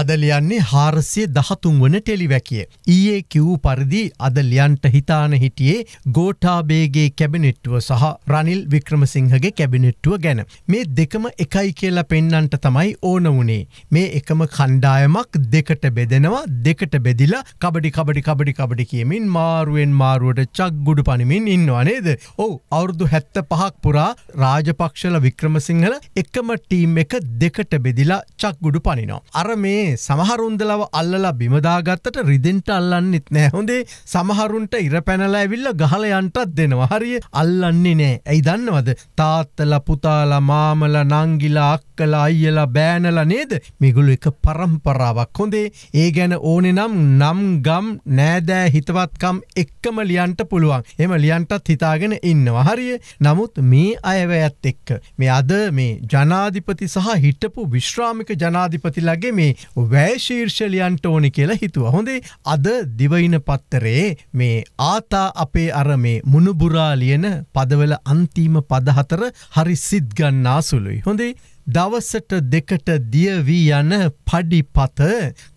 අදලියන්නේ හාරසිය දහතුන් වන ටෙලිවැකිය. ඊයේ කිවූ පරිදි අදලියන්ට හිතාන හිටියේ ගෝටාබේගේ කැබිනෙට්ටුව සහ රනිල් වික්‍රමසිංහගේ කැබිනෙට්ටුව ගැන. මේ දෙකම එකයි කියලා පෙන්නන්ට තමයි ඕන වුණේ. මේ එකම කණ්ඩායමක් දෙකට බෙදෙනවා දෙකට බෙදිලා කබඩි කබඩි කබඩි කබඩි කියමින් මාරුවෙන් මාරුවට චක් ගුඩු පනිමින් ඉන්නවා නේද. ඔවු අවුරුදු හැත්ත පහක් පුරා රාජපක්ෂල වික්‍රමසිංහල එකම ටීම් එක දෙකට බෙදිලා චක් ගුඩු පනිනවා. අර මේ මේ සමහරුන්දලව අල්ලලා බිමදාගත්තට රිදෙන්ට අල්ලන්නෙත් නෑ හොඳේ සමහරුන්ට ඉර පැනලා ඇවිල්ල ගහල යන්ටත් දෙනවා හරිය අල්ලන්නේ නෑ ඇයි දන්නවද තාත්තල පුතාල මාමල නංගිලා අක්කල අයියලා බෑනල නේද මිගුලු එක පරම්පරාවක් හොඳේ ඒ ගැන ඕනෙ නම් නම් ගම් නෑදෑ හිතවත්කම් එක්කම ලියන්ට පුළුවන් එම ලියන්ටත් හිතාගෙන ඉන්නවා හරිය නමුත් මේ අයවැඇත් එක්ක මේ අද මේ ජනාධිපති සහ හිටපු විශ්‍රාමික ජනාධිපතිලගේ මේ වැෑශීර්ෂලියන්ට ඕනි කියලා හිතුව. හොඳේ අද දිවයින පත්තරේ මේ ආතා අපේ අර මේ මුණුබුරා ලියන පදවල අන්තිම පදහතර හරි සිද්ගන්නා සුළුයි. හොඳේ දවසට දෙකට දියවී යන පඩිපත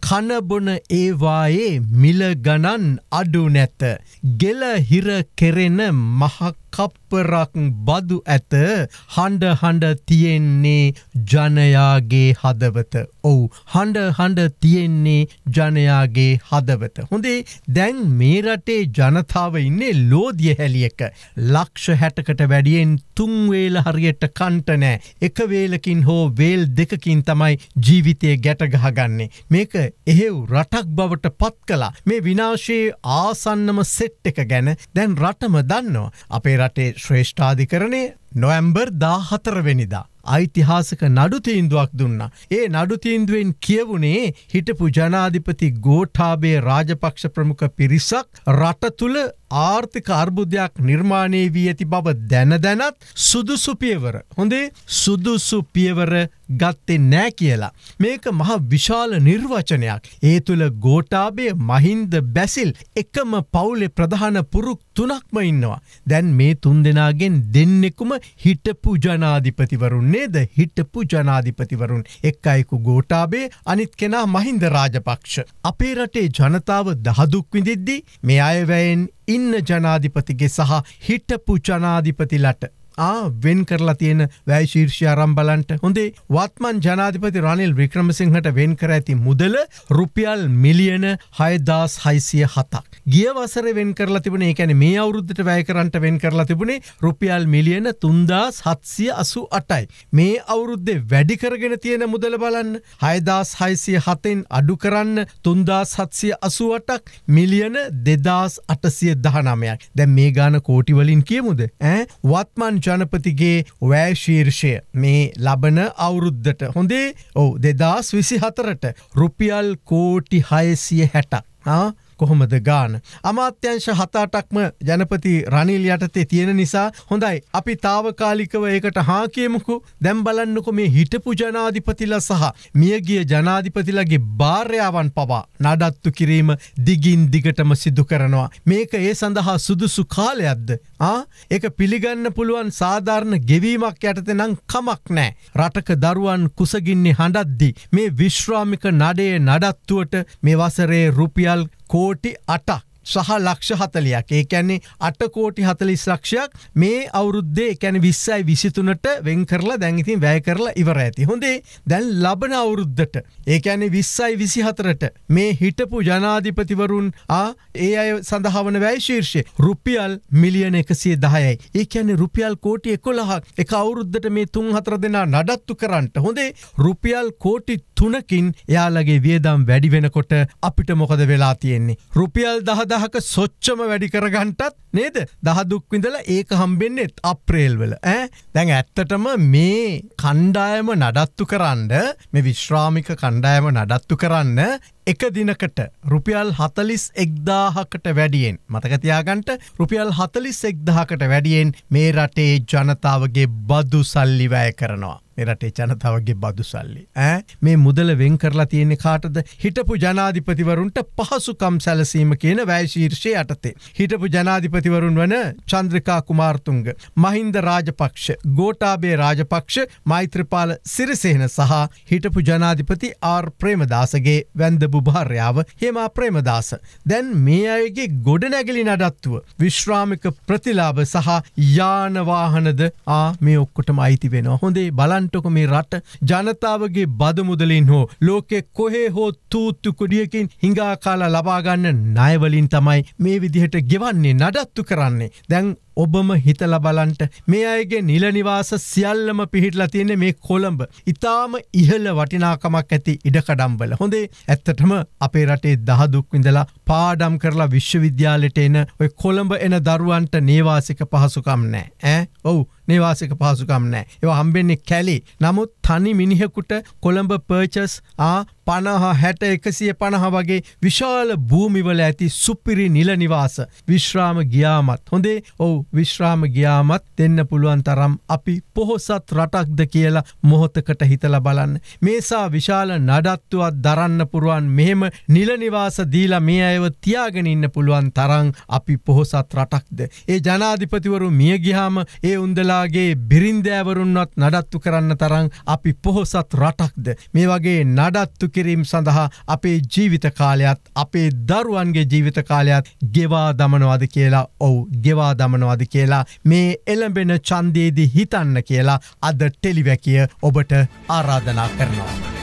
කනබොන ඒවායේ මිලගණන් අඩු නැත. ගෙලහිර කෙරෙන මහක් කප්පරක් බදු ඇත හඬ හඬ තියෙන්නේ ජනයාගේ හදවත. ඔව් හඬ හඬ තියෙන්නේ ජනයාගේ හදවත. හොඳේ දැන් මේ රටේ ජනතාව ඉන්නේ ලෝදිය හැලියක. ලක්ෂ 60කට වැඩියෙන් තුන් වේල හරියට කන්ට නෑ. එක වේලකින් හෝ වේල් දෙකකින් තමයි ජීවිතය ගැට ගහගන්නේ. මේක එහෙව් රටක් බවට පත් කළා. මේ විනාශයේ ආසන්නම සෙට් එක ගැන දැන් රටම දන්නවා. අපේ අපේ රටේ ශ්‍රේෂ්ඨාධිකරණය නොවැම්බර් දාහතරවෙනිදා. ඓතිහාසක නඩුතීන්දුවක් දුන්න. ඒ නඩුතීන්දුවෙන් කියවුණේ හිටපු ජනාධිපති ගෝඨාබේ රාජපක්ෂ ප්‍රමුඛ පිරිසක් රට තුළ ආර්ථික අර්බුදයක් නිර්මාණය වී ඇති බව දැන දැනත් සුදුසු පියවර. හොඳේ සුදුසු පියවර ගත්තේ නෑ කියලා. මේක මහ විශාල නිර්වචනයක්. ඒ තුළ ගෝටාබේ මහින්ද බැසිල් එකම පවුලෙ ප්‍රධාන පුරුක් තුනක්ම ඉන්නවා. දැන් මේ තුන් දෙනාගෙන් දෙන්නෙකුම හිටපු ජනාධිපතිවරුන් නේද හිටපු ජනාධිපතිවරුන් එක් අයෙකු ගෝටාබේ අනිත් කෙනා මහින්ද රාජපක්ෂ. අපේ රටේ ජනතාව දහදුක් විඳිද්දි මේ අයවැයෙන් ඉන්න ජනාධිපතිගේ සහ හිටපු ජනාධිපතිලට ආ වෙන් කරලා තියෙන වැය ශීර්ෂය අරම්බලන්ට හොඳේ වත්මන් ජනාධිපති රනිල් වික්‍රමසිංහට වෙන් කර ඇති මුදල රුපියල් මිලියන හයදස් හයිසිය හතක්. ගිය වසර වෙන් කරලා තිබුණේ ැන මේ අවුද්ධට වැය කරන්ට වෙන් කරලා තිබුණේ රුපියල් මිලියන තුන්දාස් හත්සිය අසු අටයි. මේ අවුරුද්දේ වැඩිකරගෙන තියෙන මුදල බලන්න හයදස් හයිසිය හතෙන් අඩු කරන්න තුන්දාස් හත්සිය අසුවටක් මිලියන දෙදස් අටසිය දහනමයක් දැ මේ ගාන කෝටිවලින් කියමුද ඇ වත්මන් ජනපතිගේ වෑශීර්ෂය මේ ලබන අවුරුද්ධට හොඳේ ඔවු දෙදස් විසි හතරට රුපියල් කෝටි හයසිය හැටක්. කොහොමද ගාන. අමාත්‍යංශ හතාටක්ම ජනපති රනිල් යටතේ තියෙන නිසා හොඳයි අපි තාවකාලිකව ඒකට හාකියමුකු දැම්බලන්නකු මේ හිටපු ජනාධිපතිල සහ මියගිය ජනාධිපතිලගේ භාර්යාවන් පවා නඩත්තු කිරීම දිගින් දිගටම සිදු කරනවා. මේක ඒ සඳහා සුදුසු කාලයක්ද. ඒක පිළිගන්න පුළුවන් සාධාරණ ගෙවීමක් යටත නම් කමක් නෑ. රටක දරුවන් කුසගින්නේ හඬද්දි. මේ විශ්‍රාමික නඩේ නඩත්තුවට මේ වසරේ රුපියල් කෝටි අටක් සහ ලක්ෂ හතලයක් ඒ කැන්නේ අටකෝටි හතලිස් ලක්ෂයක් මේ අවුරුද්දේ කැන විස්සයි විසිතුනට වෙන් කරලා දැන්ඉතින් වැය කරලා ඉවර ඇති හොඳේ දැන් ලබන අවුරුද්ධට ඒ ඇනේ විස්සයි විසිහතරට මේ හිටපු ජනාධිපතිවරුන් ඒ අය සඳහාවන වැයිශීර්ෂය රුපියල් මිලියන එකසිේ දහයයි ඒ ඇන රුපියල් කෝටි එකොළහක් එක අවුරුද්ධට මේ තුන් හතර දෙනා නඩත්තු කරන්නට හොඳේ රුපියල් කෝටි තුනකින් එයාලගේ වියදම් වැඩි වෙනකොට අපිට මොකද වෙලා තියෙන්නේ රුපියල් දහද දහක සොච්චම වැඩි කරගන්ටත් නේද දහදුක්විඳල ඒක හම්බෙන්නෙත් අප්‍රේල්වල ඇ දැන් ඇත්තටම මේ කණ්ඩායම නඩත්තු කරන්න මේ විශ්‍රාමික කණ්ඩායම නඩත්තු කරන්න එක දිනකට රුපියල් හතලිස් එක්දාහකට වැඩියෙන් මතකතියාගන්ට රුපියල් හතලිස් එක්දාහකට වැඩියෙන් මේ රටේ ජනතාවගේ බදු සල්ලිවැය කරනවා. මේ රටේ ජනතාවගේ බදු සල්ලි. ඈ මේ මුදල වෙන් කරලා තියෙන්නේ කාටද? හිටපු ජනාධිපතිවරුන්ට පහසුකම් සැලසීම කියන වැයශීර්ෂය යටතේ. හිටපු ජනාධිපතිවරුන් වන චන්ද්‍රිකා කුමාර්තුංග, මහින්ද රාජපක්ෂ, ගෝටාබේ රාජපක්ෂ, මෛත්‍රපාල සිරිසේන සහ හිටපු ජනාධිපති ආර් ප්‍රේමදාසගේ වැන්දබු භාර්යාව හෙමා ප්‍රේමදාස. දැන් මේ අයගේ ගොඩනැගිලි නඩත්තුව විශ්‍රාමික ප්‍රතිලාභ සහ යානවාහනද ආ මේ ඔක්කොටම අයිති වෙනවා. හොඳේ බලන්න බලන්ටොක මේ රට ජනතාවගේ බද මුදලින් හෝ ලෝකෙ කොහේ හෝ තූත්තු කුඩියකින් හිඟාකාලා ලබාගන්න නයවලින් තමයි මේ විදිහට ගෙවන්නේ නඩත්තු කරන්නේ දැන් ඔබම හිතල බලන්ට මේ අයගේ නිලනිවාස සියල්ලම පිහිටලා තියෙන මේ කොළඹ. ඉතාම ඉහල වටිනාකමක් ඇති ඉඩකඩම්බල. හොඳේ ඇත්තටම අපේ රටේ දහදුක්විඳලා පාඩම් කරලා විශ්වවිද්‍යාලට එන ඔය කොළඹ එන දරුවන්ට නේවාසික පහසුකම් නෑ. ඇ ඔවු නිවාසික පහසුකම් නෑ. ඒවා හම්බෙන්නේ කැලි. නමුත් තනි මිනිහෙකුට කොළඹ පර්චස් ආ පණහා හැට එකසිය පණහ වගේ විශාල භූමිවල ඇති සුපිරි නිලනිවාස විශ්‍රාම ගියාමත් හොඳේ ඔවු විශ්‍රාම ගියාමත් දෙන්න පුළුවන් තරම් අපි පොහොසත් රටක්ද කියලා මොහොතකට හිතල බලන්න. මේසා විශාල නඩත්තුවත් දරන්න පුරුවන් මෙහෙම නිලනිවාස දීලා මේ අයව තියාගෙන ඉන්න පුළුවන් තරං අපි පොහොසත් රටක්ද. ඒ ජනාධිපතිවරු මිය ගිහාම ඒ උන්දලාගේ බිරින්දෑවරුන්වත් නඩත්තු කරන්න තරං අපි පොහොසත් රටක්ද. මේ වගේ නඩත්තු කිරීම් සඳහා අපේ ජීවිත කාලයත් අපේ දරුවන්ගේ ජීවිත කාලයත් ගෙවා දමනවාද කියලා ඔවු ගෙවා දමනවාද කියලා මේ එළඹෙන චන්දේදි හිතන්න කියලා අද ටෙලිවැකිය ඔබට ආරාධනා කරනවා.